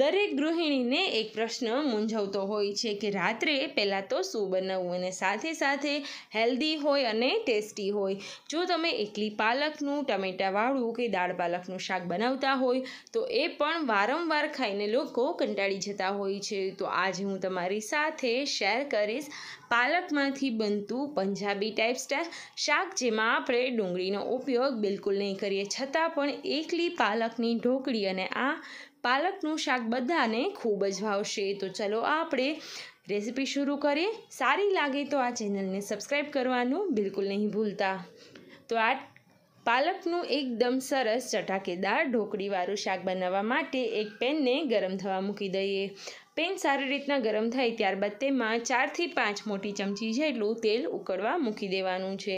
દરેક ગૃહિણીને એક પ્રશ્ન મૂંઝવતો હોય છે કે રાત્રે પહેલાં તો શું બનાવવું અને સાથે સાથે હેલ્ધી હોય અને ટેસ્ટી હોય જો તમે એકલી પાલકનું ટમેટાવાળું કે દાળ પાલકનું શાક બનાવતા હોય તો એ પણ વારંવાર ખાઈને લોકો કંટાળી જતા હોય છે તો આજે હું તમારી સાથે શેર કરીશ પાલકમાંથી બનતું પંજાબી ટાઈપ સ્ટાઇલ શાક જેમાં આપણે ડુંગળીનો ઉપયોગ બિલકુલ નહીં કરીએ છતાં પણ એકલી પાલકની ઢોકળી અને આ પાલકનું શાક બધાને ખૂબ જ ભાવશે તો ચલો આપણે રેસીપી શરૂ કરીએ સારી લાગે તો આ ચેનલને સબસ્ક્રાઈબ કરવાનું બિલકુલ નહીં ભૂલતા તો આ પાલકનું એકદમ સરસ ચટાકેદાર ઢોકળીવાળું શાક બનાવવા માટે એક પેનને ગરમ થવા મૂકી દઈએ પેન સારી રીતના ગરમ થાય ત્યારબાદ તેમાં ચારથી પાંચ મોટી ચમચી જેટલું તેલ ઉકળવા મૂકી દેવાનું છે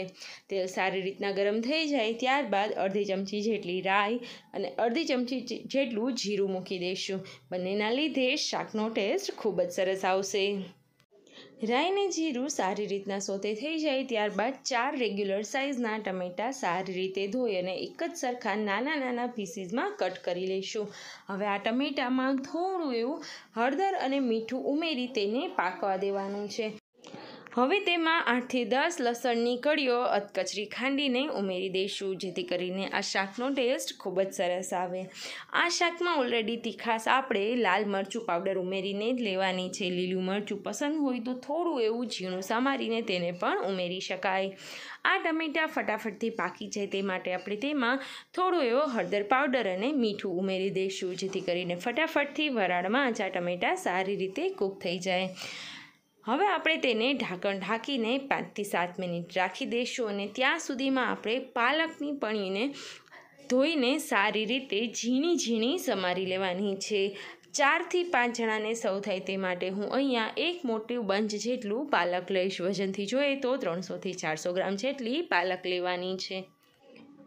તેલ સારી રીતના ગરમ થઈ જાય ત્યારબાદ અડધી ચમચી જેટલી રાઈ અને અડધી ચમચી જેટલું જીરું મૂકી દઈશું બંનેના લીધે શાકનો ટેસ્ટ ખૂબ જ સરસ આવશે રાઈને જીરું સારી રીતના સોતે થઈ જાય ત્યારબાદ ચાર રેગ્યુલર સાઇઝના ટમેટાં સારી રીતે ધોઈ અને એક જ સરખા નાના નાના પીસીસમાં કટ કરી લઈશું હવે આ ટમેટામાં થોડું એવું હળદર અને મીઠું ઉમેરી તેને પાકવા દેવાનું છે હવે તેમાં આઠથી દસ લસણની કળીઓ અધકચરી ખાંડીને ઉમેરી દઈશું જેથી કરીને આ શાકનો ટેસ્ટ ખૂબ જ સરસ આવે આ શાકમાં ઓલરેડી તીખાસ આપણે લાલ મરચું પાવડર ઉમેરીને જ લેવાની છે લીલું મરચું પસંદ હોય તો થોડું એવું ઝીણું સમારીને તેને પણ ઉમેરી શકાય આ ટમેટાં ફટાફટથી પાકી જાય તે માટે આપણે તેમાં થોડો એવો હળદર પાવડર અને મીઠું ઉમેરી દઈશું જેથી કરીને ફટાફટથી વરાળમાં જ આ ટમેટાં સારી રીતે કૂક થઈ જાય હવે આપણે તેને ઢાંકણ ઢાંકીને પાંચથી સાત મિનિટ રાખી દઈશું અને ત્યાં સુધીમાં આપણે પાલકની પણીને ધોઈને સારી રીતે ઝીણી ઝીણી સમારી લેવાની છે ચારથી પાંચ જણાને સૌ થાય તે માટે હું અહીંયા એક મોટી બંચ જેટલું પાલક લઈશ વજનથી જોઈએ તો ત્રણસોથી ચારસો ગ્રામ જેટલી પાલક લેવાની છે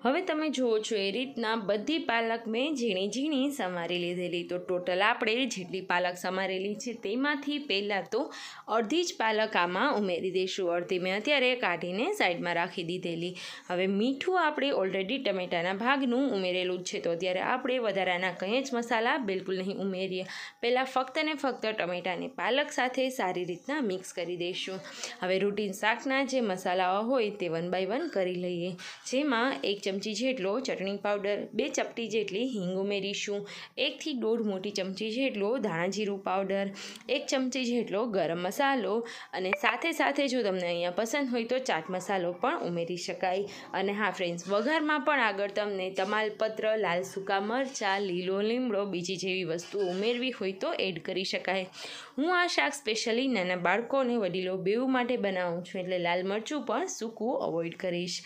હવે તમે જુઓ છો એ રીતના બધી પાલક મેં ઝીણી ઝીણી સમારી લીધેલી તો ટોટલ આપણે જેટલી પાલક સમારેલી છે તેમાંથી પહેલાં તો અડધી જ પાલક આમાં ઉમેરી દઈશું અડધી મેં અત્યારે કાઢીને સાઈડમાં રાખી દીધેલી હવે મીઠું આપણે ઓલરેડી ટમેટાના ભાગનું ઉમેરેલું જ છે તો અત્યારે આપણે વધારાના કંઈ જ મસાલા બિલકુલ નહીં ઉમેરીએ પહેલાં ફક્ત ને ફક્ત ટમેટાને પાલક સાથે સારી રીતના મિક્સ કરી દઈશું હવે રૂટીન શાકના જે મસાલાઓ હોય તે વન બાય વન કરી લઈએ જેમાં એક ચમચી જેટલો ચટણી પાવડર બે ચપટી જેટલી હિંગ ઉમેરીશું એકથી દોઢ મોટી ચમચી જેટલો ધાણાજીરું પાવડર એક ચમચી જેટલો ગરમ મસાલો અને સાથે સાથે જો તમને અહીંયા પસંદ હોય તો ચાટ મસાલો પણ ઉમેરી શકાય અને હા ફ્રેન્ડ્સ વઘારમાં પણ આગળ તમને તમાલપત્ર લાલ સૂકા મરચાં લીલો લીમડો બીજી જેવી વસ્તુ ઉમેરવી હોય તો એડ કરી શકાય હું આ શાક સ્પેશિયલી નાના બાળકો અને વડીલો બેઉ માટે બનાવું છું એટલે લાલ મરચું પણ સૂકું અવોઇડ કરીશ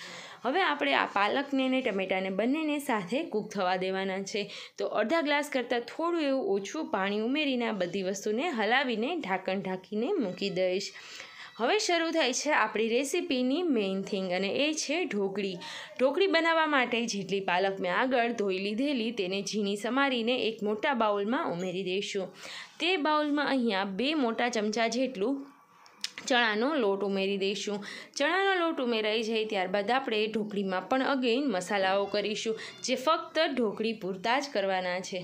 હવે આપણે આ પાલકને ને ટમેટાને બંનેને સાથે કૂક થવા દેવાના છે તો અડધા ગ્લાસ કરતાં થોડું એવું ઓછું પાણી ઉમેરીને આ બધી વસ્તુને હલાવીને ઢાંકણ ઢાંકીને મૂકી દઈશ હવે શરૂ થાય છે આપણી રેસીપીની મેઇન થિંગ અને એ છે ઢોકળી ઢોકળી બનાવવા માટે જેટલી પાલક મેં આગળ ધોઈ લીધેલી તેને ઝીણી સમારીને એક મોટા બાઉલમાં ઉમેરી દઈશું તે બાઉલમાં અહીંયા બે મોટા ચમચા જેટલું ચણાનો લોટ ઉમેરી દઈશું ચણાનો લોટ ઉમેરાઈ જાય ત્યારબાદ આપણે ઢોકળીમાં પણ અગેન મસાલાઓ કરીશું જે ફક્ત ઢોકળી પૂરતા જ કરવાના છે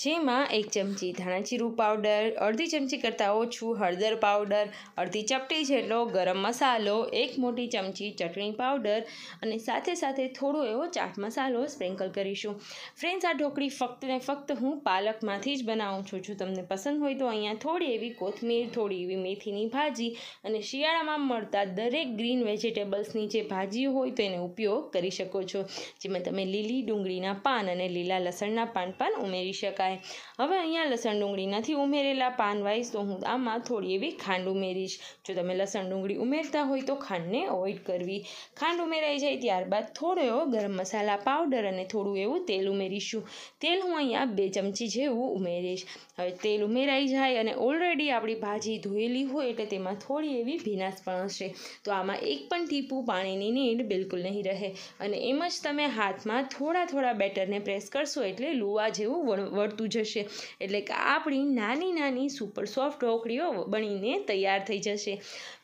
જેમાં એક ચમચી ધાણાજીરું પાવડર અડધી ચમચી કરતાં ઓછું હળદર પાવડર અડધી ચપટી જેટલો ગરમ મસાલો એક મોટી ચમચી ચટણી પાવડર અને સાથે સાથે થોડો એવો ચાટ મસાલો સ્પ્રિંકલ કરીશું ફ્રેન્ડ્સ આ ઢોકળી ફક્ત ને ફક્ત હું પાલકમાંથી જ બનાવું છું જો તમને પસંદ હોય તો અહીંયા થોડી એવી કોથમીર થોડી એવી મેથીની ભાજી અને શિયાળામાં મળતા દરેક ગ્રીન વેજીટેબલ્સની જે ભાજી હોય તો એનો ઉપયોગ કરી શકો છો જેમાં તમે લીલી ડુંગળીના પાન અને લીલા લસણના પાન પણ ઉમેરી શકાય શકાય હવે અહીંયા લસણ ડુંગળી નથી ઉમેરેલા પાન વાઇઝ તો હું આમાં થોડી એવી ખાંડ ઉમેરીશ જો તમે લસણ ડુંગળી ઉમેરતા હોય તો ખાંડને અવોઇડ કરવી ખાંડ ઉમેરાઈ જાય ત્યારબાદ થોડો એવો ગરમ મસાલા પાવડર અને થોડું એવું તેલ ઉમેરીશું તેલ હું અહીંયા બે ચમચી જેવું ઉમેરીશ હવે તેલ ઉમેરાઈ જાય અને ઓલરેડી આપણી ભાજી ધોયેલી હોય એટલે તેમાં થોડી એવી ભીનાશ પણ હશે તો આમાં એક પણ ટીપું પાણીની નીડ બિલકુલ નહીં રહે અને એમ જ તમે હાથમાં થોડા થોડા બેટરને પ્રેસ કરશો એટલે લુવા જેવું વળતું થતું જશે એટલે કે આપણી નાની નાની સુપર સોફ્ટ ઢોકળીઓ બનીને તૈયાર થઈ જશે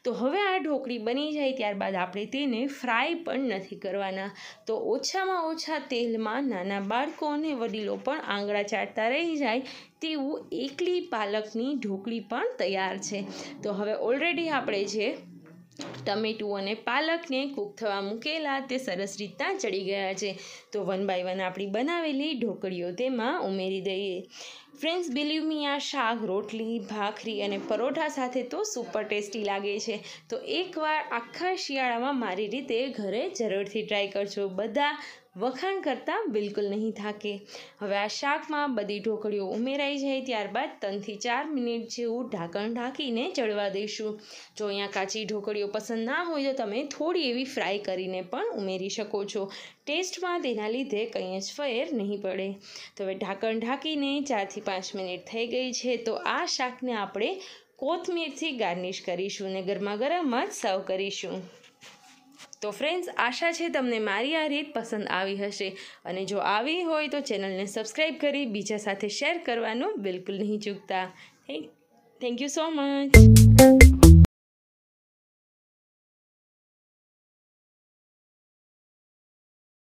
તો હવે આ ઢોકળી બની જાય ત્યારબાદ આપણે તેને ફ્રાય પણ નથી કરવાના તો ઓછામાં ઓછા તેલમાં નાના બાળકો અને વડીલો પણ આંગળા ચાટતા રહી જાય તેવું એકલી પાલકની ઢોકળી પણ તૈયાર છે તો હવે ઓલરેડી આપણે જે ટમેટું અને પાલકને કૂક થવા મૂકેલા તે સરસ રીતના ચડી ગયા છે તો વન બાય વન આપણી બનાવેલી ઢોકળીઓ તેમાં ઉમેરી દઈએ ફ્રેન્ડ્સ બિલીવ આ શાક રોટલી ભાખરી અને પરોઠા સાથે તો સુપર ટેસ્ટી લાગે છે તો એકવાર આખા શિયાળામાં મારી રીતે ઘરે જરૂરથી ટ્રાય કરજો બધા વખાણ કરતાં બિલકુલ નહીં થાકે હવે આ શાકમાં બધી ઢોકળીઓ ઉમેરાઈ જાય ત્યારબાદ ત્રણથી ચાર મિનિટ જેવું ઢાંકણ ઢાંકીને ચડવા દઈશું જો અહીંયા કાચી ઢોકળીઓ પસંદ ના હોય તો તમે થોડી એવી ફ્રાય કરીને પણ ઉમેરી શકો છો ટેસ્ટમાં તેના લીધે કંઈ જ ફેર નહીં પડે તો હવે ઢાંકણ ઢાંકીને ચારથી પાંચ મિનિટ થઈ ગઈ છે તો આ શાકને આપણે કોથમીરથી ગાર્નિશ કરીશું અને ગરમા ગરમ જ સર્વ કરીશું તો ફ્રેન્ડ્સ આશા છે તમને મારી આ રીત પસંદ આવી હશે અને જો આવી હોય તો ચેનલને સબસ્ક્રાઈબ કરી બીજા સાથે શેર કરવાનું બિલકુલ નહીં ચૂકતા થેન્ક યુ સો મચ